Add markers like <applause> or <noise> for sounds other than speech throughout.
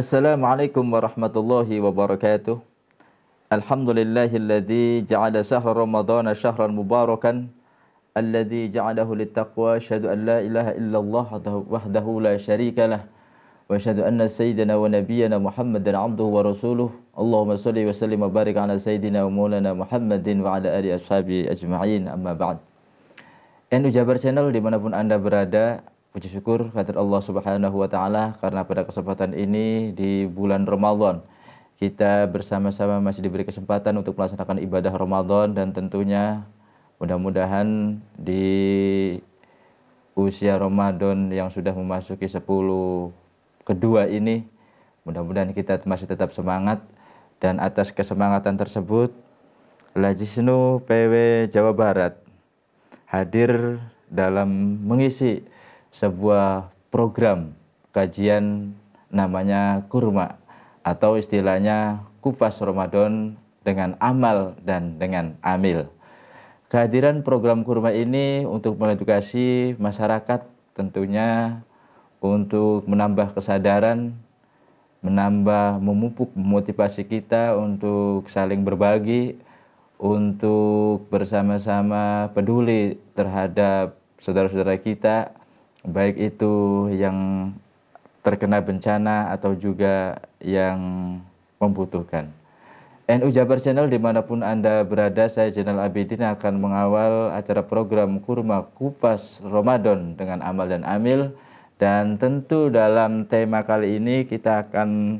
Assalamualaikum warahmatullahi wabarakatuh. Alhamdulillahilladzi ja'ala syahr Ramadan syahran mubarakan alladzi ja'alahu littaqwa syahadu an la ilaha illallah wahdahu la syarikalah wa syahadu anna sayyidina wa nabiyyana Muhammadan abduhu wa rasuluh Allahumma salli wa sallim wa barik ala sayyidina wa maulana Muhammadin wa ala ali ashabi ajma'in amma ba'd Endu Jabar Channel dimanapun anda berada Puji syukur kehadirat Allah Subhanahu wa taala karena pada kesempatan ini di bulan Ramadan kita bersama-sama masih diberi kesempatan untuk melaksanakan ibadah Ramadan dan tentunya mudah-mudahan di usia Ramadan yang sudah memasuki 10 kedua ini mudah-mudahan kita masih tetap semangat dan atas kesemangatan tersebut Lajisnu PW Jawa Barat hadir dalam mengisi sebuah program kajian namanya kurma atau istilahnya kupas Ramadan dengan amal dan dengan amil. Kehadiran program kurma ini untuk mengedukasi masyarakat tentunya untuk menambah kesadaran, menambah memupuk motivasi kita untuk saling berbagi, untuk bersama-sama peduli terhadap saudara-saudara kita baik itu yang terkena bencana atau juga yang membutuhkan. NU Jabar Channel dimanapun Anda berada, saya Channel Abidin akan mengawal acara program Kurma Kupas Ramadan dengan Amal dan Amil. Dan tentu dalam tema kali ini kita akan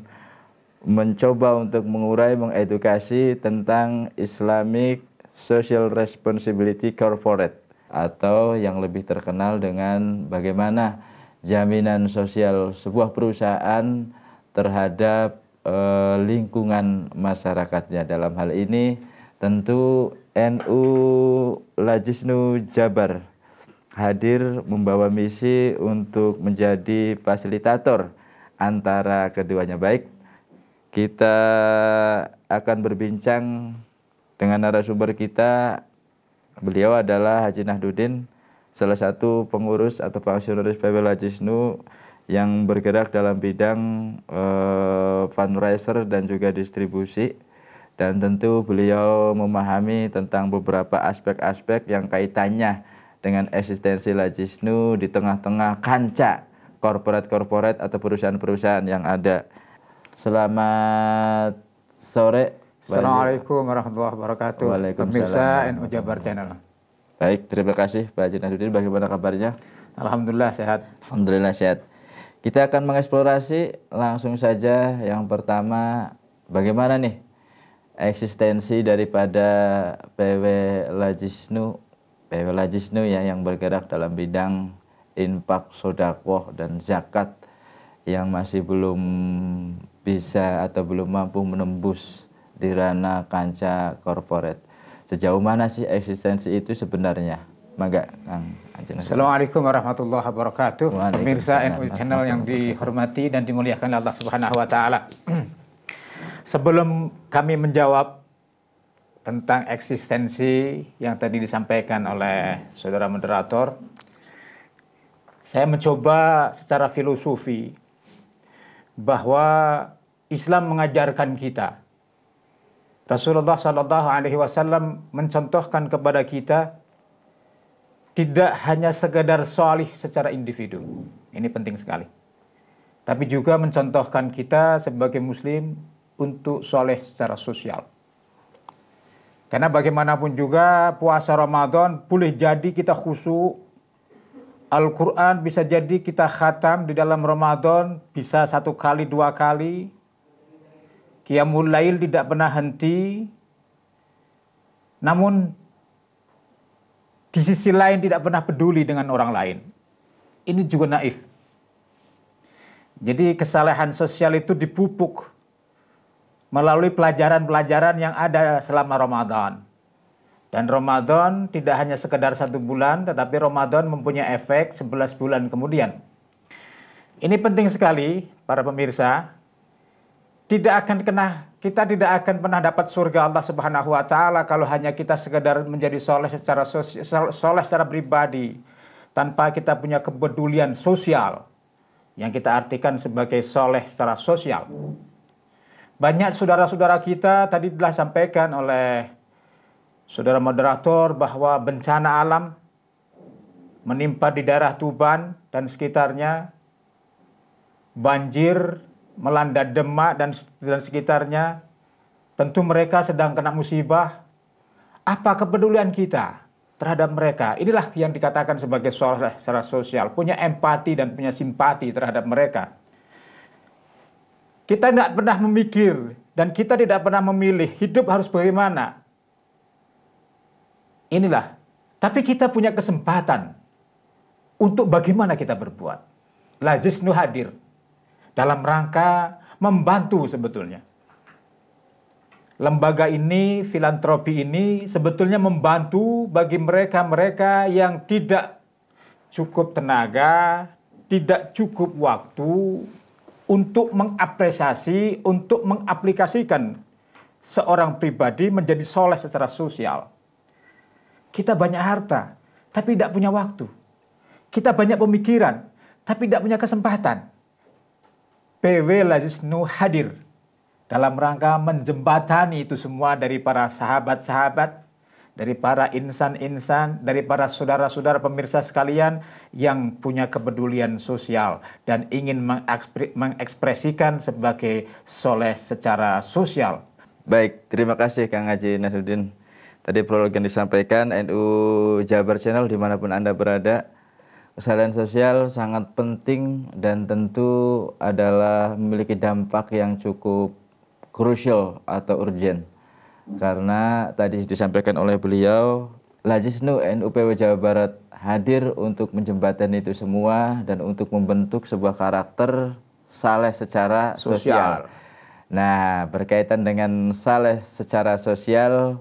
mencoba untuk mengurai, mengedukasi tentang Islamic Social Responsibility Corporate atau yang lebih terkenal dengan bagaimana jaminan sosial sebuah perusahaan terhadap e, lingkungan masyarakatnya. Dalam hal ini tentu NU Lajisnu Jabar hadir membawa misi untuk menjadi fasilitator antara keduanya baik. Kita akan berbincang dengan narasumber kita Beliau adalah Haji Nahdudin, salah satu pengurus atau fungsionaris PW Lajisnu yang bergerak dalam bidang eh, fundraiser dan juga distribusi. Dan tentu beliau memahami tentang beberapa aspek-aspek yang kaitannya dengan eksistensi Lajisnu di tengah-tengah kancah korporat-korporat atau perusahaan-perusahaan yang ada. Selamat sore Assalamualaikum warahmatullahi wabarakatuh. Pemirsa NU Jabar Channel. Baik, terima kasih Pak Jinadudin. Bagaimana kabarnya? Alhamdulillah sehat. Alhamdulillah sehat. Kita akan mengeksplorasi langsung saja yang pertama bagaimana nih eksistensi daripada PW Lajisnu PW Lajisnu ya yang bergerak dalam bidang infak, sodakoh, dan zakat yang masih belum bisa atau belum mampu menembus di ranah kanca korporat. Sejauh mana sih eksistensi itu sebenarnya? maga Kang Anjana. Assalamualaikum warahmatullahi wabarakatuh. Pemirsa NU Channel yang dihormati dan dimuliakan Allah Subhanahu wa taala. Sebelum kami menjawab tentang eksistensi yang tadi disampaikan oleh saudara moderator, saya mencoba secara filosofi bahwa Islam mengajarkan kita Rasulullah Shallallahu Alaihi Wasallam mencontohkan kepada kita tidak hanya sekedar solih secara individu. Ini penting sekali. Tapi juga mencontohkan kita sebagai muslim untuk soleh secara sosial. Karena bagaimanapun juga puasa Ramadan boleh jadi kita khusyuk. Al-Quran bisa jadi kita khatam di dalam Ramadan bisa satu kali dua kali Qiyamul Lail tidak pernah henti. Namun di sisi lain tidak pernah peduli dengan orang lain. Ini juga naif. Jadi kesalahan sosial itu dipupuk melalui pelajaran-pelajaran yang ada selama Ramadan. Dan Ramadan tidak hanya sekedar satu bulan, tetapi Ramadan mempunyai efek 11 bulan kemudian. Ini penting sekali para pemirsa tidak akan kena kita tidak akan pernah dapat surga Allah Subhanahu wa taala kalau hanya kita sekedar menjadi soleh secara sosial, soleh secara pribadi tanpa kita punya kepedulian sosial yang kita artikan sebagai soleh secara sosial. Banyak saudara-saudara kita tadi telah sampaikan oleh saudara moderator bahwa bencana alam menimpa di daerah Tuban dan sekitarnya banjir melanda Demak dan, dan sekitarnya, tentu mereka sedang kena musibah. Apa kepedulian kita terhadap mereka? Inilah yang dikatakan sebagai soleh secara sosial, punya empati dan punya simpati terhadap mereka. Kita tidak pernah memikir dan kita tidak pernah memilih hidup harus bagaimana. Inilah, tapi kita punya kesempatan untuk bagaimana kita berbuat. Lazis hadir dalam rangka membantu sebetulnya. Lembaga ini, filantropi ini sebetulnya membantu bagi mereka-mereka yang tidak cukup tenaga, tidak cukup waktu untuk mengapresiasi, untuk mengaplikasikan seorang pribadi menjadi soleh secara sosial. Kita banyak harta, tapi tidak punya waktu. Kita banyak pemikiran, tapi tidak punya kesempatan PW Lazisnu hadir dalam rangka menjembatani itu semua dari para sahabat-sahabat, dari para insan-insan, dari para saudara-saudara pemirsa sekalian yang punya kepedulian sosial dan ingin mengekspresikan sebagai soleh secara sosial. Baik, terima kasih Kang Haji Nasruddin. Tadi prolog yang disampaikan NU Jabar Channel dimanapun Anda berada, kesadaran sosial sangat penting dan tentu adalah memiliki dampak yang cukup krusial atau urgent. Karena tadi disampaikan oleh beliau, Lajisnu NUPW Jawa Barat hadir untuk menjembatani itu semua dan untuk membentuk sebuah karakter saleh secara sosial. sosial. Nah, berkaitan dengan saleh secara sosial,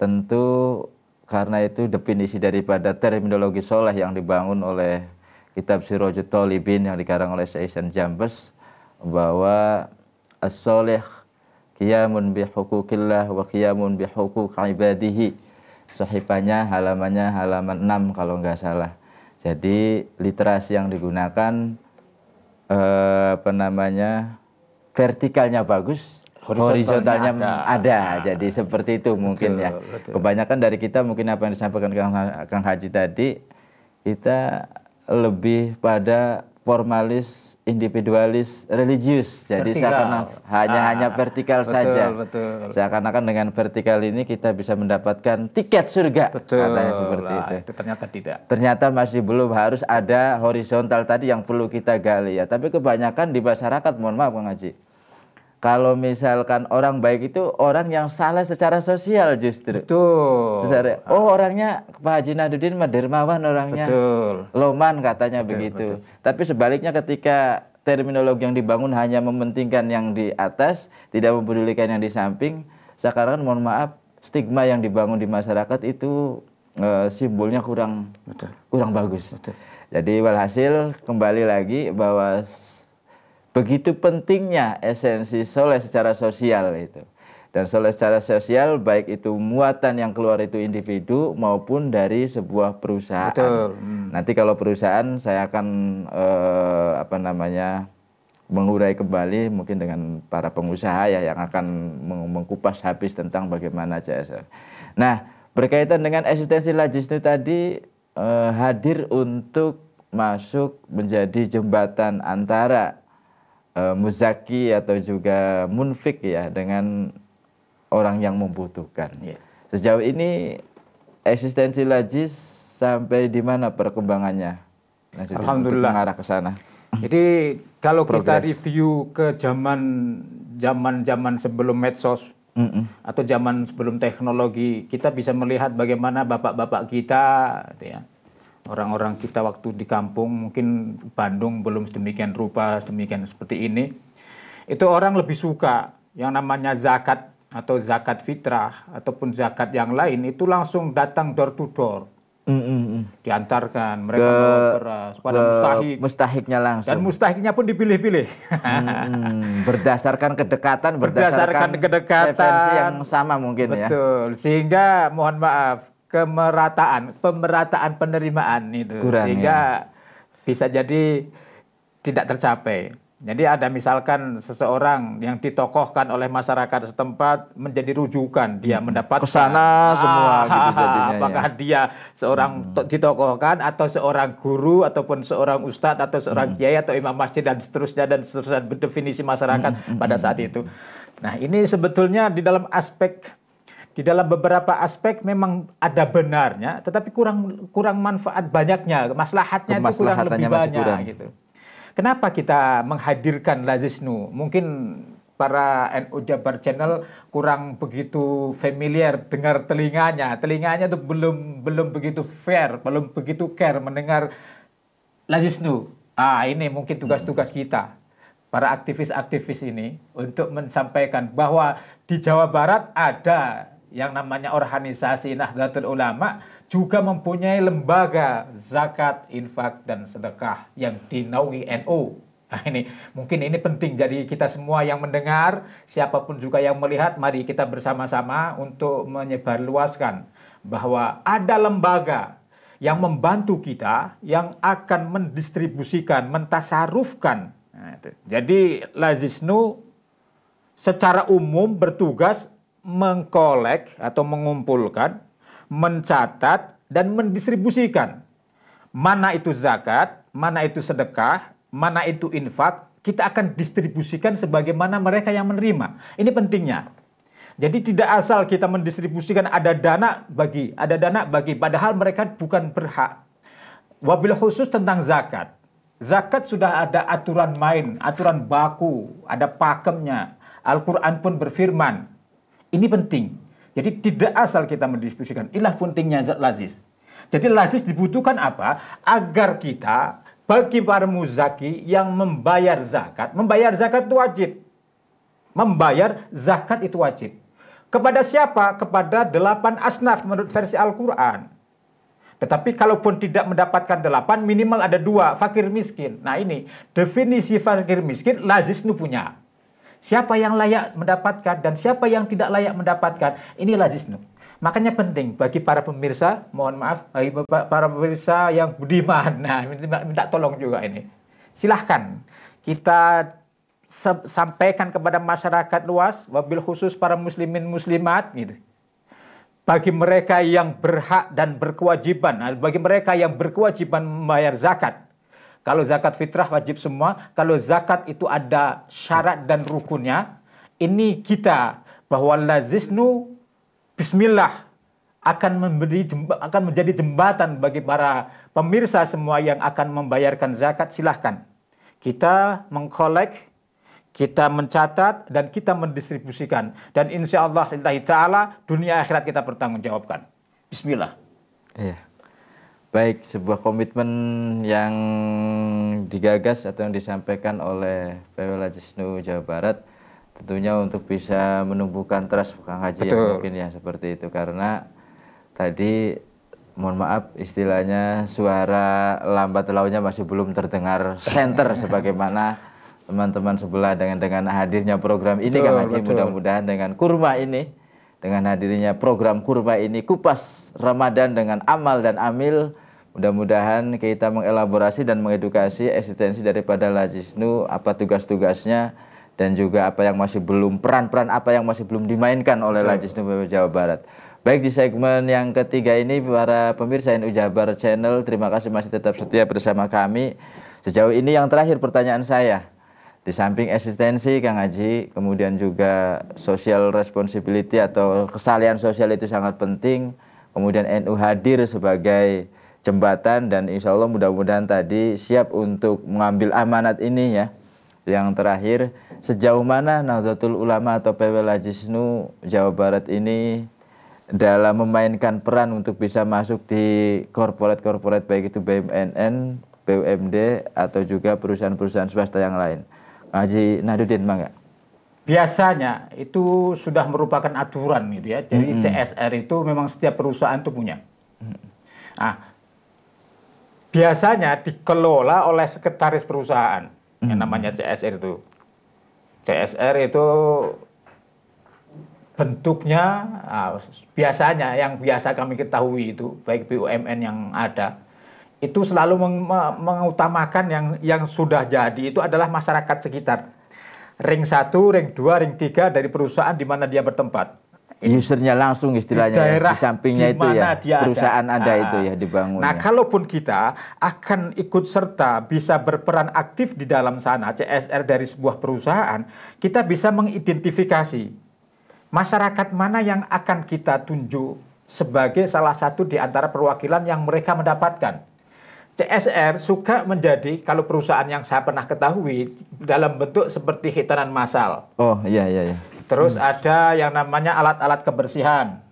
tentu karena itu definisi daripada terminologi soleh yang dibangun oleh kitab Sirojut Tolibin yang dikarang oleh Saisan Jambes bahwa as-soleh qiyamun bihukukillah wa qiyamun bihukuk ibadihi sahipannya halamannya halaman 6 kalau nggak salah jadi literasi yang digunakan eh, apa namanya vertikalnya bagus horizontalnya, horizontalnya ada. ada. Jadi seperti itu mungkin betul, ya. Betul. Kebanyakan dari kita mungkin apa yang disampaikan Kang, Kang Haji tadi kita lebih pada formalis, individualis, religius. Jadi seakan hanya ah, hanya vertikal betul, saja. Betul. Seakan-akan dengan vertikal ini kita bisa mendapatkan tiket surga. Betul. seperti itu. itu. Ternyata tidak. Ternyata masih belum harus ada horizontal tadi yang perlu kita gali ya. Tapi kebanyakan di masyarakat, mohon maaf Kang Haji kalau misalkan orang baik itu orang yang salah secara sosial justru. Betul. Secara, oh orangnya Pak Haji Nadudin dermawan orangnya. Betul. Loman katanya betul, begitu. Betul. Tapi sebaliknya ketika terminologi yang dibangun hanya mementingkan yang di atas, tidak mempedulikan yang di samping, sekarang mohon maaf stigma yang dibangun di masyarakat itu e, simbolnya kurang betul. kurang bagus. Betul. Jadi walhasil kembali lagi bahwa begitu pentingnya esensi soleh secara sosial itu. Dan soleh secara sosial baik itu muatan yang keluar itu individu maupun dari sebuah perusahaan. Betul. Hmm. Nanti kalau perusahaan saya akan eh, apa namanya mengurai kembali mungkin dengan para pengusaha ya yang akan mengkupas habis tentang bagaimana CSR. Nah, berkaitan dengan eksistensi Lajisnu tadi eh, hadir untuk masuk menjadi jembatan antara uh, muzaki atau juga munfik ya dengan orang yang membutuhkan. Yeah. Sejauh ini eksistensi Lajis sampai di mana perkembangannya? Nah, Alhamdulillah mengarah ke sana. Jadi kalau Progress. kita review ke zaman zaman zaman sebelum medsos mm -mm. atau zaman sebelum teknologi, kita bisa melihat bagaimana bapak-bapak kita, gitu ya, orang-orang kita waktu di kampung mungkin Bandung belum sedemikian rupa sedemikian seperti ini itu orang lebih suka yang namanya zakat atau zakat fitrah ataupun zakat yang lain itu langsung datang door to door Mm, -hmm. diantarkan mereka ke, beras pada mustahik mustahiknya langsung dan mustahiknya pun dipilih-pilih mm, -hmm. berdasarkan kedekatan berdasarkan, berdasarkan kedekatan yang sama mungkin betul. ya betul sehingga mohon maaf kemerataan, pemerataan penerimaan itu Kurang, sehingga ya. bisa jadi tidak tercapai. Jadi ada misalkan seseorang yang ditokohkan oleh masyarakat setempat menjadi rujukan dia hmm. mendapat kesana ah, semua gitu <laughs> jadinya. Ya. Apakah ya. dia seorang hmm. ditokohkan atau seorang guru ataupun seorang ustadz atau seorang hmm. kiai atau imam masjid dan seterusnya dan seterusnya berdefinisi masyarakat hmm. hmm pada hmm, saat hmm. itu. Nah ini sebetulnya di dalam aspek di dalam beberapa aspek memang ada benarnya, tetapi kurang kurang manfaat banyaknya, maslahatnya itu kurang lebih banyak kurang. gitu. Kenapa kita menghadirkan Lazisnu? Mungkin para NU Jabar Channel kurang begitu familiar dengar telinganya. Telinganya itu belum belum begitu fair, belum begitu care mendengar Lazisnu. Ah, ini mungkin tugas-tugas kita para aktivis-aktivis ini untuk menyampaikan bahwa di Jawa Barat ada yang namanya organisasi Nahdlatul Ulama juga mempunyai lembaga zakat, infak, dan sedekah yang dinaungi NU. Nah, ini mungkin ini penting jadi kita semua yang mendengar, siapapun juga yang melihat, mari kita bersama-sama untuk menyebarluaskan bahwa ada lembaga yang membantu kita yang akan mendistribusikan, mentasarufkan. Nah, itu. Jadi Lazisnu secara umum bertugas mengkolek atau mengumpulkan, mencatat dan mendistribusikan. Mana itu zakat, mana itu sedekah, mana itu infak, kita akan distribusikan sebagaimana mereka yang menerima. Ini pentingnya. Jadi tidak asal kita mendistribusikan ada dana bagi, ada dana bagi padahal mereka bukan berhak. Wabil khusus tentang zakat. Zakat sudah ada aturan main, aturan baku, ada pakemnya. Al-Qur'an pun berfirman, ini penting. Jadi tidak asal kita mendiskusikan. Inilah pentingnya zat lazis. Jadi lazis dibutuhkan apa? Agar kita bagi para muzaki yang membayar zakat, membayar zakat itu wajib. Membayar zakat itu wajib. Kepada siapa? Kepada delapan asnaf menurut versi Al-Quran. Tetapi kalaupun tidak mendapatkan delapan, minimal ada dua, fakir miskin. Nah ini, definisi fakir miskin, lazis nu punya. Siapa yang layak mendapatkan dan siapa yang tidak layak mendapatkan, inilah jisnu. Makanya penting bagi para pemirsa, mohon maaf, bagi para pemirsa yang budiman, nah, minta minta tolong juga ini. Silahkan kita sampaikan kepada masyarakat luas, wabil khusus para muslimin muslimat, gitu. Bagi mereka yang berhak dan berkewajiban, nah, bagi mereka yang berkewajiban membayar zakat, kalau zakat fitrah wajib semua, kalau zakat itu ada syarat dan rukunnya. Ini kita bahwa lazisnu bismillah akan memberi akan menjadi jembatan bagi para pemirsa semua yang akan membayarkan zakat silahkan kita mengkolek kita mencatat dan kita mendistribusikan dan insya Allah lillahi taala dunia akhirat kita bertanggung jawabkan Bismillah. Iya baik sebuah komitmen yang digagas atau yang disampaikan oleh PW Jisnu Jawa Barat tentunya untuk bisa menumbuhkan trust bukan Haji ya, Betul. yang mungkin ya seperti itu karena tadi mohon maaf istilahnya suara lambat launya masih belum terdengar center <laughs> sebagaimana teman-teman sebelah dengan dengan hadirnya program ini betul, kan Haji mudah-mudahan dengan kurma ini dengan hadirnya program kurma ini kupas Ramadan dengan amal dan amil Mudah-mudahan kita mengelaborasi dan mengedukasi eksistensi daripada Lajisnu, apa tugas-tugasnya, dan juga apa yang masih belum, peran-peran apa yang masih belum dimainkan oleh Lajisnu Jawa Barat. Baik di segmen yang ketiga ini para pemirsa NU Jabar Channel, terima kasih masih tetap setia bersama kami. Sejauh ini yang terakhir pertanyaan saya, di samping eksistensi Kang Haji, kemudian juga social responsibility atau kesalahan sosial itu sangat penting, kemudian NU hadir sebagai jembatan dan insya Allah mudah-mudahan tadi siap untuk mengambil amanat ini ya. Yang terakhir, sejauh mana Nahdlatul Ulama atau PW Lajisnu Jawa Barat ini dalam memainkan peran untuk bisa masuk di korporat-korporat baik itu BUMN, BUMD atau juga perusahaan-perusahaan swasta yang lain. Haji Nahdudin Mangga. Biasanya itu sudah merupakan aturan gitu ya. Jadi mm -hmm. CSR itu memang setiap perusahaan itu punya. Mm -hmm. Nah, biasanya dikelola oleh sekretaris perusahaan hmm. yang namanya CSR itu. CSR itu bentuknya ah, biasanya yang biasa kami ketahui itu baik BUMN yang ada itu selalu meng mengutamakan yang yang sudah jadi itu adalah masyarakat sekitar. Ring 1, ring 2, ring 3 dari perusahaan di mana dia bertempat usernya langsung istilahnya ya, di, daerah, ya, di sampingnya itu ya dia perusahaan ada. anda ah. itu ya dibangun. Nah ya. kalaupun kita akan ikut serta bisa berperan aktif di dalam sana CSR dari sebuah perusahaan kita bisa mengidentifikasi masyarakat mana yang akan kita tunjuk sebagai salah satu di antara perwakilan yang mereka mendapatkan. CSR suka menjadi kalau perusahaan yang saya pernah ketahui dalam bentuk seperti hitanan massal. Oh iya iya. iya Terus hmm. ada yang namanya alat-alat kebersihan,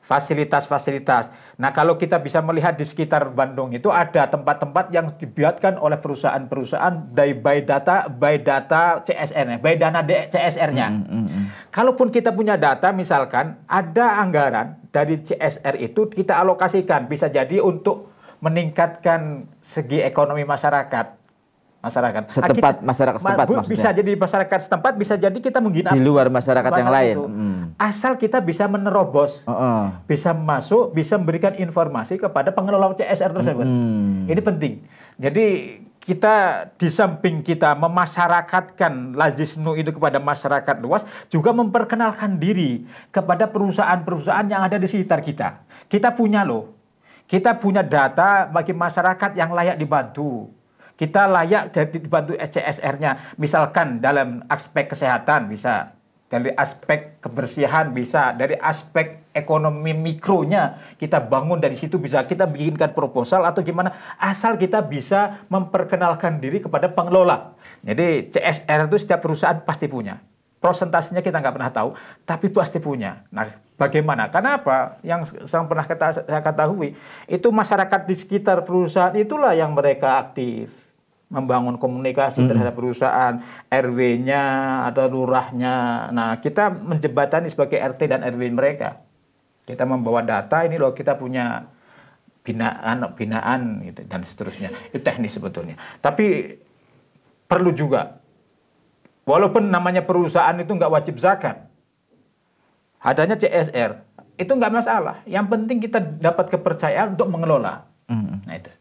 fasilitas-fasilitas. Nah, kalau kita bisa melihat di sekitar Bandung itu ada tempat-tempat yang dibiarkan oleh perusahaan-perusahaan dari by data by data CSR, by dana CSR-nya. Hmm, hmm, hmm, hmm. Kalaupun kita punya data misalkan ada anggaran dari CSR itu kita alokasikan bisa jadi untuk meningkatkan segi ekonomi masyarakat masyarakat. Setempat kita, masyarakat setempat bu, maksudnya. Bisa jadi masyarakat setempat, bisa jadi kita mungkin di luar masyarakat, yang lain. Hmm. Asal kita bisa menerobos, uh -uh. bisa masuk, bisa memberikan informasi kepada pengelola CSR tersebut. Hmm. Ini penting. Jadi kita di samping kita memasyarakatkan Lazisnu itu kepada masyarakat luas, juga memperkenalkan diri kepada perusahaan-perusahaan yang ada di sekitar kita. Kita punya loh, kita punya data bagi masyarakat yang layak dibantu kita layak jadi dibantu SCSR-nya. Misalkan dalam aspek kesehatan bisa, dari aspek kebersihan bisa, dari aspek ekonomi mikronya kita bangun dari situ bisa kita bikinkan proposal atau gimana asal kita bisa memperkenalkan diri kepada pengelola. Jadi CSR itu setiap perusahaan pasti punya. prosentasinya kita nggak pernah tahu, tapi pasti punya. Nah, bagaimana? Karena apa? Yang saya pernah kata, saya ketahui, itu masyarakat di sekitar perusahaan itulah yang mereka aktif membangun komunikasi hmm. terhadap perusahaan RW-nya atau lurahnya. Nah, kita menjebatani sebagai RT dan RW mereka. Kita membawa data ini loh kita punya binaan binaan gitu dan seterusnya. Itu teknis sebetulnya. Tapi perlu juga walaupun namanya perusahaan itu nggak wajib zakat. Adanya CSR itu nggak masalah. Yang penting kita dapat kepercayaan untuk mengelola. Hmm. Nah itu.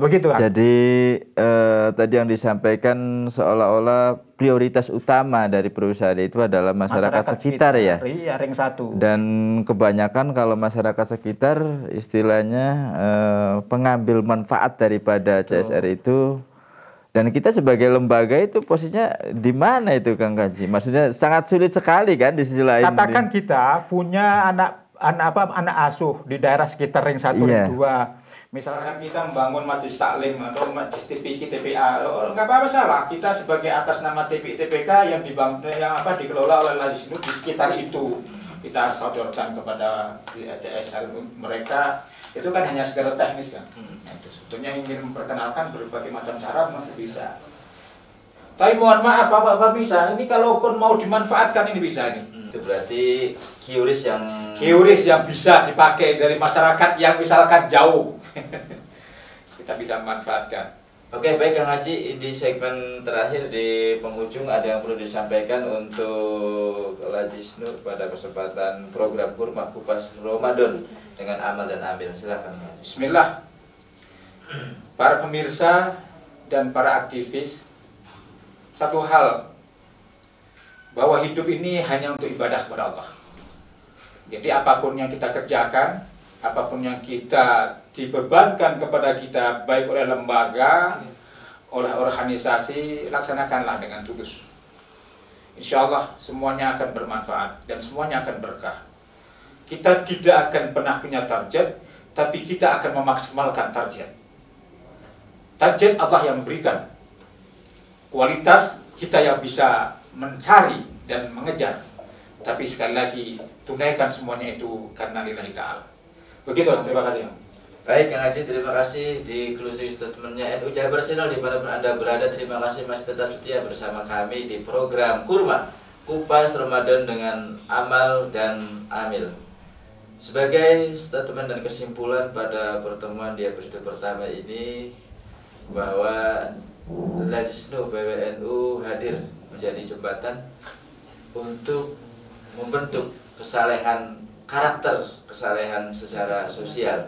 Begitu. Pak. Jadi eh, tadi yang disampaikan seolah-olah prioritas utama dari perusahaan itu adalah masyarakat, masyarakat sekitar, ya. sekitar ya. Iya, ring satu. Dan kebanyakan kalau masyarakat sekitar istilahnya eh, pengambil manfaat daripada Betul. CSR itu dan kita sebagai lembaga itu posisinya di mana itu Kang Kaji? Maksudnya sangat sulit sekali kan di sisi lain. Katakan kita punya anak anak apa anak asuh di daerah sekitar ring satu yeah. dua misalnya kita membangun majelis taklim atau majelis TPK TPA nggak apa-apa salah kita sebagai atas nama TPK TPK yang dibangun yang apa dikelola oleh itu di sekitar itu kita sodorkan kepada ICS mereka itu kan hanya segala teknis ya. Kan? Tentunya nah, sebetulnya ingin memperkenalkan berbagai macam cara masih bisa tapi mohon maaf bapak bapak bisa ini kalaupun mau dimanfaatkan ini bisa ini itu berarti kiuris yang kiuris yang bisa dipakai dari masyarakat yang misalkan jauh <laughs> kita bisa manfaatkan Oke baik Kang Haji di segmen terakhir di penghujung ada yang perlu disampaikan untuk Lajisnu pada kesempatan program Kurma Kupas Ramadan dengan Amal dan ambil silakan. Bismillah. Para pemirsa dan para aktivis, satu hal bahwa hidup ini hanya untuk ibadah kepada Allah. Jadi apapun yang kita kerjakan, apapun yang kita dibebankan kepada kita baik oleh lembaga, oleh organisasi, laksanakanlah dengan tulus. Insya Allah semuanya akan bermanfaat dan semuanya akan berkah. Kita tidak akan pernah punya target, tapi kita akan memaksimalkan target. Target Allah yang memberikan Kualitas kita yang bisa mencari dan mengejar tapi sekali lagi tunaikan semuanya itu karena lillahi ta'ala begitu terima kasih Baik Kang Haji, terima kasih di closing statementnya NU Jabar Channel dimanapun Anda berada. Terima kasih masih tetap setia bersama kami di program Kurma Kupas Ramadan dengan Amal dan Amil. Sebagai statement dan kesimpulan pada pertemuan di episode pertama ini bahwa Lajisnu PWNU hadir menjadi jembatan untuk membentuk kesalehan karakter, kesalehan secara sosial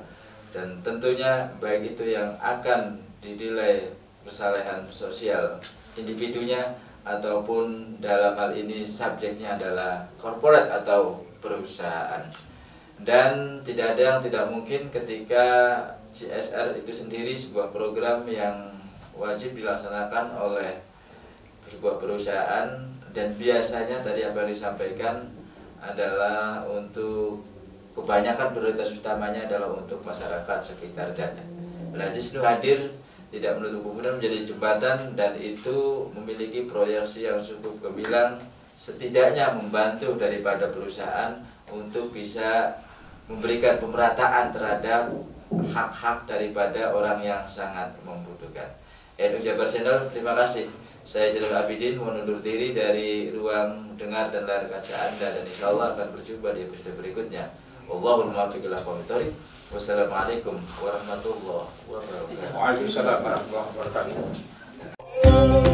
dan tentunya baik itu yang akan didilai kesalehan sosial individunya ataupun dalam hal ini subjeknya adalah korporat atau perusahaan dan tidak ada yang tidak mungkin ketika CSR itu sendiri sebuah program yang wajib dilaksanakan oleh sebuah perusahaan dan biasanya tadi yang yang disampaikan adalah untuk kebanyakan prioritas utamanya adalah untuk masyarakat sekitar dan Lazis hadir tidak menutup kemungkinan menjadi jembatan dan itu memiliki proyeksi yang cukup gemilang setidaknya membantu daripada perusahaan untuk bisa memberikan pemerataan terhadap hak-hak daripada orang yang sangat membutuhkan. NU Jabar Channel, terima kasih. Saya Jalil Abidin mengundur diri dari ruang dengar dan layar kaca Anda dan insya Allah akan berjumpa di episode berikutnya. Wallahul muwaffiq ila Wassalamualaikum warahmatullahi wabarakatuh. Waalaikumsalam warahmatullahi wabarakatuh.